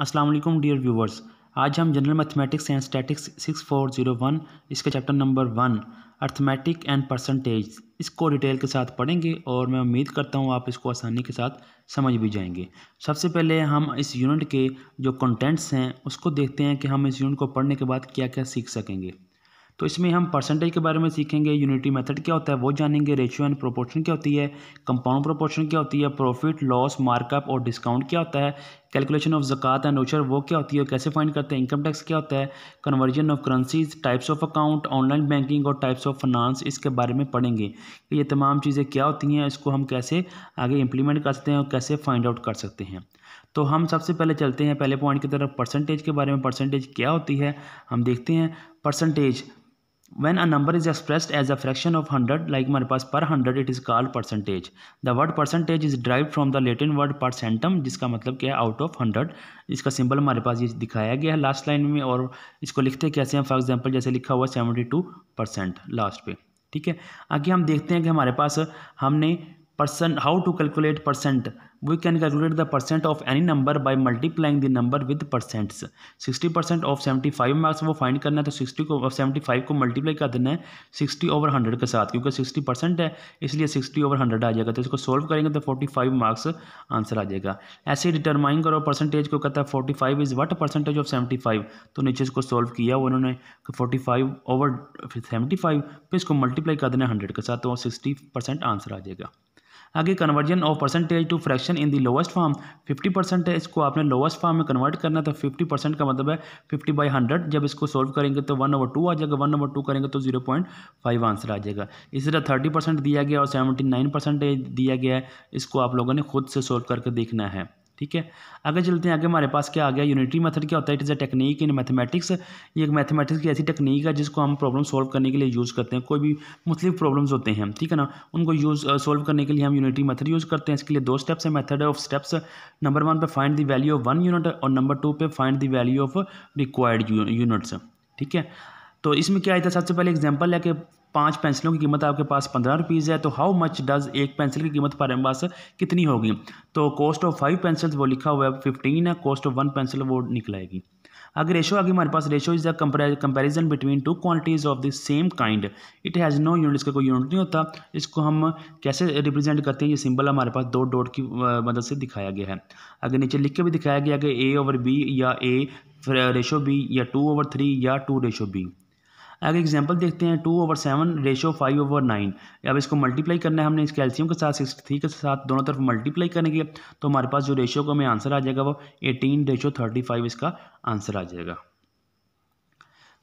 अस्सलाम वालेकुम dear viewers आज हम general mathematics and statics six four zero one इसका chapter number one arithmetic and percentage इसको डिटेल के साथ पढ़ेंगे और मैं उम्मीद करता हूँ आप इसको आसानी के साथ समझ भी जाएंगे सबसे पहले हम इस यूनिट के जो कंटेंट्स हैं उसको देखते हैं कि हम इस यूनिट को पढ़ने के बाद क्या क्या सीख सकेंगे तो इसमें हम परसेंटेज के बारे में सीखेंगे यूनिटी मेथड क्या होता है वो जानेंगे रेशियो एंड प्रोपोर्शन क्या होती है कंपाउंड प्रोपोर्शन क्या होती है प्रॉफिट लॉस मार्कअप और डिस्काउंट क्या होता है कैलकुलेशन ऑफ जक़ात एंड ओचर वो क्या होती है और कैसे फाइंड करते हैं इनकम टैक्स क्या होता है conversion of currencies types of account online banking और टाइप्स ऑफ फाइनानस इसके बारे में पढ़ेंगे कि तो ये तमाम चीज़ें क्या होती हैं इसको हम कैसे आगे इम्प्लीमेंट कर सकते हैं और कैसे फाइंड आउट कर सकते हैं तो हम सबसे पहले चलते हैं पहले पॉइंट की तरफ परसेंटेज के बारे में परसेंटेज क्या होती है हम देखते हैं percentage when a number is expressed as a fraction of hundred like हमारे पास per hundred it is called percentage the word percentage is derive from the Latin word percentum जिसका मतलब क्या है आउट ऑफ हंड्रेड इसका symbol हमारे पास ये दिखाया गया है लास्ट लाइन में और इसको लिखते कैसे हैं फॉर एग्जाम्पल जैसे लिखा हुआ सेवेंटी टू परसेंट लास्ट पे ठीक है आगे हम देखते हैं कि हमारे पास हमने percent how to calculate percent we can calculate the percent of any number by multiplying the number with percents sixty percent of seventy five marks वो फाइंड करना है तो सिक्सटी को सेवेंटी फाइव को मल्टीप्लाई कर देना है सिक्सटी ओवर हंड्रेड के साथ क्योंकि सिक्सटी परसेंट है इसलिए सिक्सटी ओवर हंड्रेड आ जाएगा तो इसको सोल्व करेंगे तो फाइव मार्क्स आंसर आ जाएगा ऐसे ही डिटरमाइन करो परसेंटेज को कहता है forty five is what percentage of seventy five तो नीचे इसको सोल्व किया उन्होंने forty five over seventy five फिर इसको मल्टीप्लाई कर देना है हंड्रेड के साथ तो सिक्सटी परसेंट आंसर आ जाएगा आगे conversion of percentage to fraction in the lowest form fifty percent है इसको आपने लोवेस्ट फॉर्म में कन्वर्ट करना है तो फिफ्टी परसेंट का मतलब है फिफ्टी बाई हंड्रेड जब इसको सोल्व करेंगे तो वन ओवर टू आ जाएगा वन ओवर टू करेंगे तो जीरो पॉइंट फाइव आंसर आ जाएगा इसी तरह थर्टी परसेंट दिया गया और सेवेंटी नाइन परसेंटेज दिया गया है इसको आप लोगों ने खुद से सोल्व करके देखना है ठीक है आगे चलते हैं आगे हमारे पास क्या आ गया यूनिटी मेथड क्या होता है it is a technique in mathematics ये एक मैथमेटिक्स की ऐसी टेक्निक है जिसको हम प्रॉब्लम सॉल्व करने के लिए यूज़ करते हैं कोई भी मुख्तलिफ प्रॉब्लम्स होते हैं ठीक है ना उनको यूज़ सॉल्व करने के लिए हम यूनिटी मेथड यूज़ करते हैं इसके लिए दो स्टेप्स है method of steps number one पे find the value of one unit और नंबर टू पे find the value of required units ठीक है तो इसमें क्या आया था सबसे पहले एग्जाम्पल है कि पांच पेंसिलों की कीमत आपके पास पंद्रह रुपीज़ है तो हाउ मच डज एक पेंसिल की कीमत हमारे पास कितनी होगी तो कॉस्ट ऑफ फाइव पेंसिल्स वो लिखा हुआ है फिफ्टीन है कॉस्ट ऑफ वन पेंसिल वो निकलेगी अगर रेशो आगे हमारे पास ratio is the comparison between two quantities of the same kind it has no unit इसका कोई यूनिट नहीं होता इसको हम कैसे रिप्रेजेंट करते हैं ये सिंबल हमारे पास दो डॉट की मदद से दिखाया गया है अगर नीचे लिख के भी दिखाया गया कि ए ओवर बी या ए रेशो बी या टू ओवर थ्री या टू रेशो बी अगर एग्जाम्पल देखते हैं two over seven ratio five over nine अब इसको मल्टीप्लाई करना है हमने इस कैल्शियम के साथ सिक्स थ्री के साथ दोनों तरफ मल्टीप्लाई करेंगे तो हमारे पास जो रेशो का हमें आंसर आ जाएगा वो एटीन रेशो थर्टी फाइव इसका आंसर आ जाएगा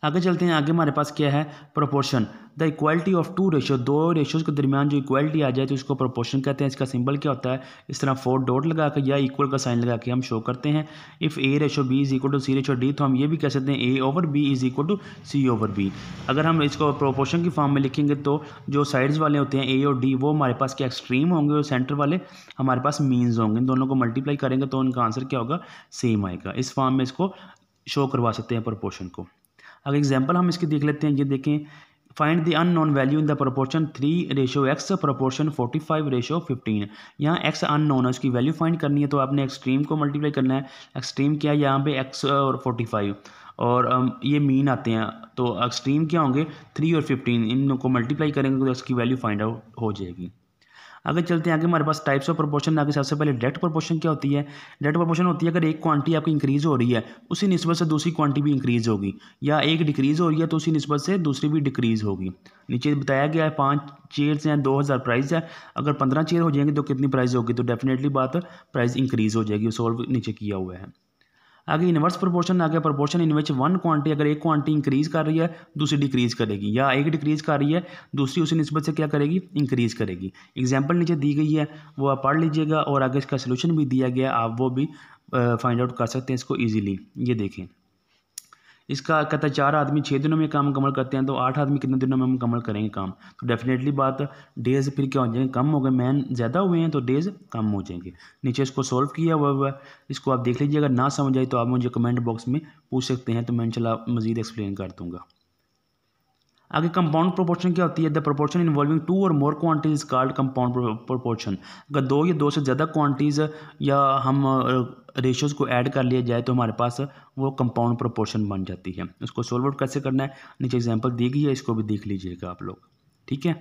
आगे चलते हैं आगे हमारे पास क्या है proportion the equality of two ratio दो रेशियोज के दरमियान जो इक्वालिटी आ जाए तो उसको प्रोपोर्शन कहते हैं इसका सिंबल क्या होता है इस तरह फोर डॉट लगा कर या इक्वल का साइन लगा के हम शो करते हैं if A ratio B is equal to C ratio D तो हम ये भी कह सकते हैं A over B is equal to C over B अगर हम इसको प्रोपोर्शन की फॉर्म में लिखेंगे तो जो साइड्स वाले होते हैं ए और डी वो हमारे पास क्या एक्सट्रीम होंगे और सेंटर वाले हमारे पास मीन्स होंगे इन दोनों को मल्टीप्लाई करेंगे तो उनका आंसर क्या होगा सेम आएगा इस फॉर्म में इसको शो करवा सकते हैं प्रोपोर्शन को अगर एग्जाम्पल हम इसकी देख लेते हैं ये देखें find the unknown value in the proportion three ratio x proportion forty five ratio fifteen यहाँ एक्स अन नॉन है उसकी वैल्यू फाइंड करनी है तो आपने एक्सट्रीम को मल्टीप्लाई करना है एक्सट्रीम क्या है यहाँ पे एक्स और फोर्टी फाइव और um, ये मीन आते हैं तो एक्सट्रीम क्या होंगे थ्री और फिफ्टीन इन को मल्टीप्लाई करेंगे तो इसकी वैल्यू फाइंड आउट हो जाएगी आगे चलते हैं आगे हमारे पास टाइप्स ऑफ प्रोपोर्शन आगे सबसे पहले डायरेक्ट प्रोपोर्शन क्या होती है डायरेक्ट प्रोपोर्शन होती है अगर एक क्वांटिटी आपकी इंक्रीज हो रही है उसी नस्बत से दूसरी क्वांटिटी भी इंक्रीज होगी या एक डिक्रीज हो रही है तो उसी नस्बत से दूसरी भी डिक्रीज होगी नीचे बताया गया है पाँच चेयर्स हैं दो हज़ार प्राइज़ है अगर पंद्रह चेयर हो जाएंगे तो कितनी प्राइज होगी तो डेफिनेटली बात प्राइज़ इंक्रीज हो जाएगी सॉल्व नीचे किया हुआ है आगे इन्वर्स प्रोपोर्शन आ गया proportion in which one quantity अगर एक क्वांटिटी इंक्रीज कर रही है दूसरी डिक्रीज करेगी या एक डिक्रीज कर रही है दूसरी उसी नस्बत से क्या करेगी इंक्रीज करेगी एग्जाम्पल नीचे दी गई है वो आप पढ़ लीजिएगा और आगे इसका सोल्यूशन भी दिया गया आप वो भी फाइंड आउट कर सकते हैं इसको ईजिली ये देखें इसका कहता है चार आदमी छः दिनों में काम मुकम्मल करते हैं तो आठ आदमी कितने दिनों में मुकम्मल करेंगे काम तो डेफिनेटली बात डेज फिर क्या हो जाएंगे कम हो गए मैन ज़्यादा हुए हैं तो डेज कम हो जाएंगे नीचे इसको सॉल्व किया हुआ हुआ है इसको आप देख लीजिए अगर ना समझ आए तो आप मुझे कमेंट बॉक्स में पूछ सकते हैं तो मैं इन मज़ीद एक्सप्लेन कर दूँगा आगे कंपाउंड प्रोपोर्शन क्या होती है द प्रोपोर्शन इन्वॉल्विंग टू और more quantities called compound proportion अगर दो या दो से ज़्यादा क्वांटिटीज़ या हम रेशियोज़ को ऐड कर लिया जाए तो हमारे पास वो कंपाउंड प्रोपोर्शन बन जाती है उसको सोल्व आउट कैसे करना है नीचे एग्जाम्पल दी गई है इसको भी देख लीजिएगा आप लोग ठीक है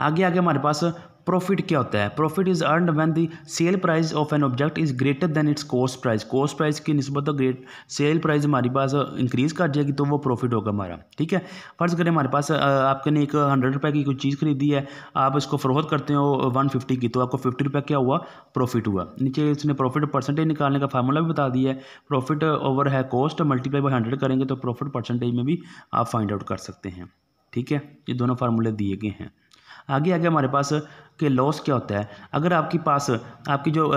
आगे आगे हमारे पास प्रॉफिट क्या होता है profit is earned when the sale price of an object is greater than its cost price cost price की नस्बत ग्रेट सेल प्राइस हमारे पास इंक्रीज कर जाएगी तो वो प्रॉफिट होगा हमारा ठीक है फर्ज करें हमारे पास आपके ने एक हंड्रेड रुपये की कोई चीज़ खरीदी है आप इसको फरोहत करते हो वन फिफ्टी की तो आपको फिफ्टी रुपये क्या हुआ प्रॉफिट हुआ नीचे इसने प्रॉफिट परसेंटेज निकालने का फार्मूला भी बता दिया है प्रॉफिट ओवर है कॉस्ट मल्टीप्लाई बाई हंड्रेड करेंगे तो प्रॉफिट परसेंटेज में भी आप फाइंड आउट कर सकते हैं ठीक है ये दोनों फार्मूले दिए गए हैं आगे आगे हमारे पास के लॉस क्या होता है अगर आपके पास आपकी जो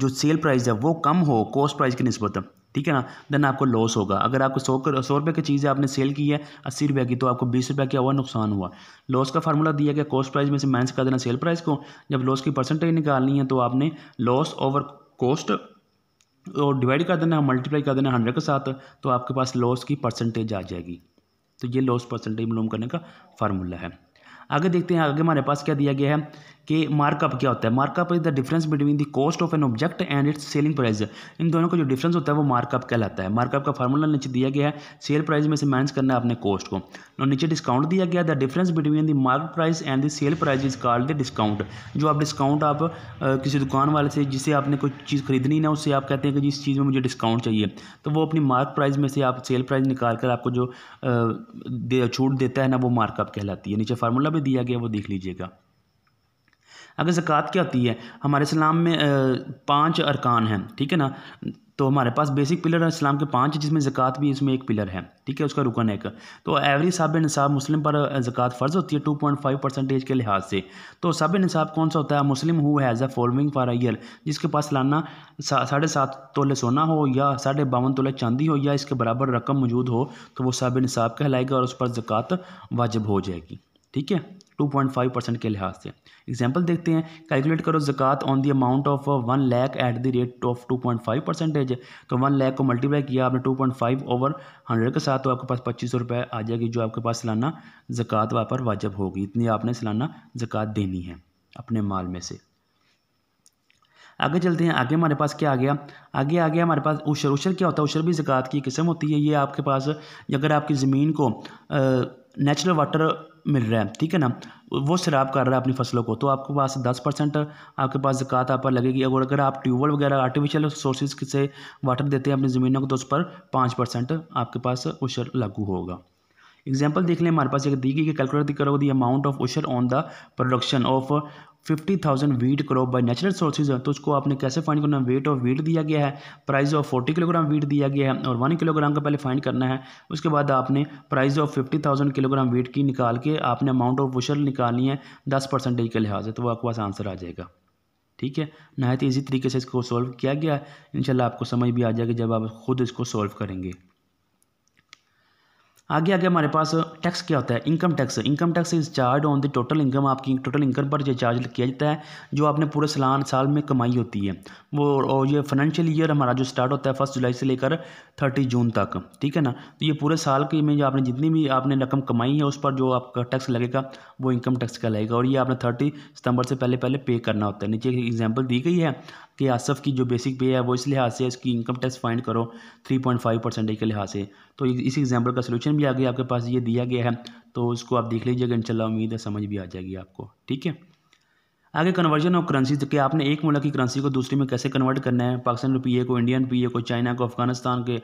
जो सेल प्राइस है वो कम हो कॉस्ट प्राइस की नस्बत ठीक है ना देन आपको लॉस होगा अगर आपको सौ कर सौ रुपये की चीज़ें आपने सेल की है अस्सी रुपये की तो आपको बीस रुपये क्या हुआ नुकसान हुआ लॉस का फार्मूला दिया गया कॉस्ट प्राइस में से माइनस कर देना सेल प्राइस को जब लॉस की परसेंटेज निकालनी है तो आपने लॉस ओवर कॉस्ट और डिवाइड कर देना मल्टीप्लाई कर देना हंड्रेड के साथ तो आपके पास लॉस की परसेंटेज आ जाएगी तो ये लॉस परसेंटेज मालूम करने का फार्मूला है आगे देखते हैं आगे हमारे पास क्या दिया गया है कि मार्कअप क्या होता है markup is the difference between the cost of an object and its selling price इन दोनों का जो डिफरेंस होता है वो मार्कअप कहलाता है मार्कअप का फार्मूला नीचे दिया गया है सेल प्राइस में से मैनेज करना है अपने कॉस्ट को और नीचे डिस्काउंट दिया गया the difference between the mark price and the sale price is called the discount जो आप डिस्काउंट आप किसी दुकान वाले से जिसे आपने कोई चीज़ खरीदनी ना उससे आप कहते हैं कि जिस चीज़ में मुझे डिस्काउंट चाहिए तो वो अपनी मार्क प्राइस में से आप सेल प्राइस निकाल कर आपको जो छूट देता है ना वो मार्कअप कहलाती है नीचे फार्मूला भी दिया गया वो देख लीजिएगा अगर ज़क़़त क्या होती है हमारे इस्लाम में पाँच अरकान हैं ठीक है ना तो हमारे पास बेसिक पिलर है इस्लाम के पाँच जिसमें ज़क़़त भी इसमें एक पिलर है ठीक है उसका रुकन एक तो एवरी साब नसाब मुस्लिम पर ज़क़़त फ़र्ज़ होती है टू पॉइंट फाइव परसेंटेज के लिहाज से तो सब नसाब कौन सा होता है Muslim who has a following for a year जिसके पास लाना साढ़े सात तोले सोना हो या साढ़े बावन तोले चांदी हो या इसके बराबर रकम मौजूद हो तो वो सब नसाब कहलाएगा और उस पर ज़क़़त वाजिब हो जाएगी ठीक है 2.5 परसेंट के लिहाज से एग्जाम्पल देखते हैं कैलकुलेट करो जक़ात on the amount of one lakh at the rate of 2.5 percentage तो वन लैख को मल्टीप्लाई किया आपने 2.5 ओवर हंड्रेड के साथ तो आपके पास पच्चीस सौ रुपये आ जाएगी जो आपके पास सालाना जक़ात वहाँ पर वाजब होगी इतनी आपने सालाना जक़ात देनी है अपने माल में से आगे चलते हैं आगे हमारे पास क्या आ गया आगे आ गया हमारे पास उशर उशर क्या होता है उशर भी ज़क़़त की किस्म होती है ये आपके पास अगर आपकी ज़मीन को नेचुरल वाटर मिल रहा है ठीक है ना वो शराब कर रहा है अपनी फसलों को तो आपके पास दस परसेंट आपके पास जिकात आप पर लगेगी और अगर आप ट्यूबवेल वगैरह आर्टिफिशियल सोर्सेज से वाटर देते हैं अपनी ज़मीनों को तो उस पर पाँच परसेंट आपके पास उस लागू होगा एग्जाम्पल देख लें हमारे पास एक दी गई कैलकुलेट करो दी अमाउंट ऑफ ओशर on the production of fifty thousand wheat crop by natural sources तो उसको आपने कैसे फाइंड करना है वेट ऑफ वीट दिया गया है price of forty kilogram wheat दिया गया है और वन किलोग्राम का पहले फाइंड करना है उसके बाद आपने price of fifty thousand kilogram wheat की निकाल के आपने अमाउंट ऑफ वोशर निकालनी है दस परसेंटेज के लिहाज है तो वो आपके पास आंसर आ जाएगा ठीक है तो ईजी तरीके से इसको सॉल्व किया गया है आपको समझ भी आ जाएगा जब आप खुद इसको सॉल्व करेंगे आगे आगे हमारे पास टैक्स क्या होता है income tax income tax is charge on the total income आपकी टोटल इनकम पर जो चार्ज किया जाता है जो आपने पूरे सलान साल में कमाई होती है वो और ये फाइनेंशियल ईयर हमारा जो स्टार्ट होता है फर्स्ट जुलाई से लेकर थर्टी जून तक ठीक है ना तो ये पूरे साल के में जो आपने जितनी भी आपने रकम कमाई है उस पर जो आपका टैक्स लगेगा वो इनकम टैक्स का लगेगा और ये आपने थर्टी सितंबर से पहले पहले पे करना होता है नीचे एक एग्जाम्पल दी गई है कि आसफ की जो बेसिक पे है वो इस लिहाज से इसकी इनकम टैक्स फाइंड करो थ्री पॉइंट फाइव परसेंटेज के लिहाज से तो इस एग्जाम्पल का सोल्यूशन भी आ गया आपके पास ये दिया गया है तो उसको आप देख लीजिएगा इनशाला उम्मीद है समझ भी आ जाएगी आपको ठीक है आगे कन्वर्जन ऑफ करंसी के आपने एक मुल्क की करंसी को दूसरे में कैसे कन्वर्ट करना है पाकिस्तान रुपये को इंडियन रुपये को चाइना को अफगानिस्तान के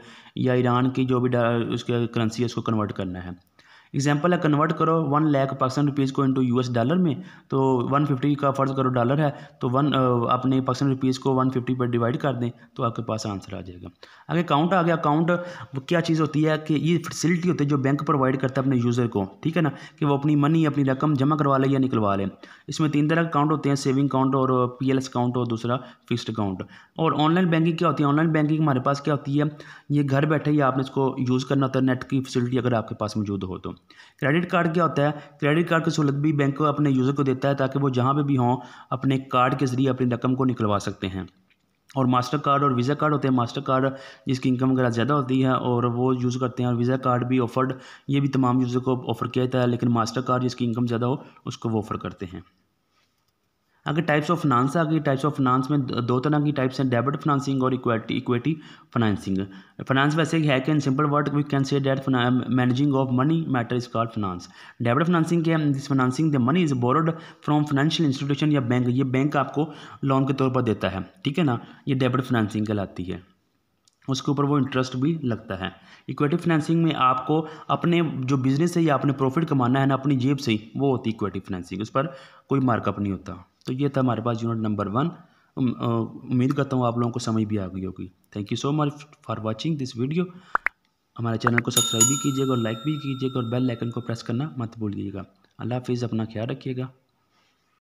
या ईरान की जो भी उसके करंसी है उसको कन्वर्ट करना है एग्जाम्पल है कन्वर्ट करो वन लाख पाकिस्तान रुपीज़ को इंटू यूएस डॉलर में तो वन फिफ्टी का फ़र्ज़ करो डॉलर है तो वन अपने पाकिस्तान रुपीज़ को वन फिफ्टी पर डिवाइड कर दें तो आपके पास आंसर आ जाएगा आगे अकाउंट आ गया अकाउंट क्या चीज़ होती है कि ये फैसिलिटी होती है जो बैंक प्रोवाइड करता है अपने यूज़र को ठीक है ना कि वो अपनी मनी अपनी रकम जमा करवा लें या निकलवा लें इसमें तीन तरह के अकाउंट होते हैं सेविंग अकाउंट और पी अकाउंट और दूसरा फिक्सड अकाउंट और ऑनलाइन बैंकिंग क्या होती है ऑनलाइन बैंकिंग हमारे पास क्या होती है ये घर बैठे ही आपने इसको यूज़ करना होता है नेट की फैसिलिटी अगर आपके पास मौजूद हो तो क्रेडिट कार्ड क्या होता है क्रेडिट कार्ड की सहूलत भी बैंक अपने यूज़र को देता है ताकि वो जहाँ पर भी हों अपने कार्ड के ज़रिए अपनी रकम को निकलवा सकते हैं और मास्टर कार्ड और वीज़ा कार्ड होते हैं मास्टर कार्ड जिसकी इनकम वगैरह ज़्यादा होती है और वो यूज़ करते हैं और वीज़ा कार्ड भी ऑफर्ड ये भी तमाम यूज़र को ऑफ़र किया जाता है लेकिन मास्टर कार्ड जिसकी इनकम ज़्यादा हो उसको वो ऑफ़र करते हैं आगे टाइप्स ऑफ फाइनेंस आगे टाइप्स ऑफ फाइनेंस में दो तरह की टाइप्स हैं डेबिट फाइनेंसिंग और इक्विटी इक्विटी फाइनेंसिंग फाइनेंस वैसे ही है कि in simple word we can say debt managing of money matter is called finance debit financing के this financing the money is borrowed from financial institution या bank ये bank आपको loan के तौर पर देता है ठीक है ना ये डेबिट फाइनेंसिंग कहलाती है उसके ऊपर वो इंटरेस्ट भी लगता है इक्विटी फाइनेंसिंग में आपको अपने जो बिजनेस है या अपने प्रॉफिट कमाना है ना अपनी जेब से ही वो होती है इक्विटी फाइनेंसिंग उस पर कोई मार्कअप नहीं होता तो ये था हमारे पास यूनिट नंबर वन उम्मीद करता हूँ आप लोगों को समझ भी आ गई होगी thank you so much for watching this video हमारे चैनल को सब्सक्राइब भी कीजिएगा और लाइक भी कीजिएगा और बेल आइकन को प्रेस करना मत भूलिएगा अल्लाह हाफिज़ अपना ख्याल रखिएगा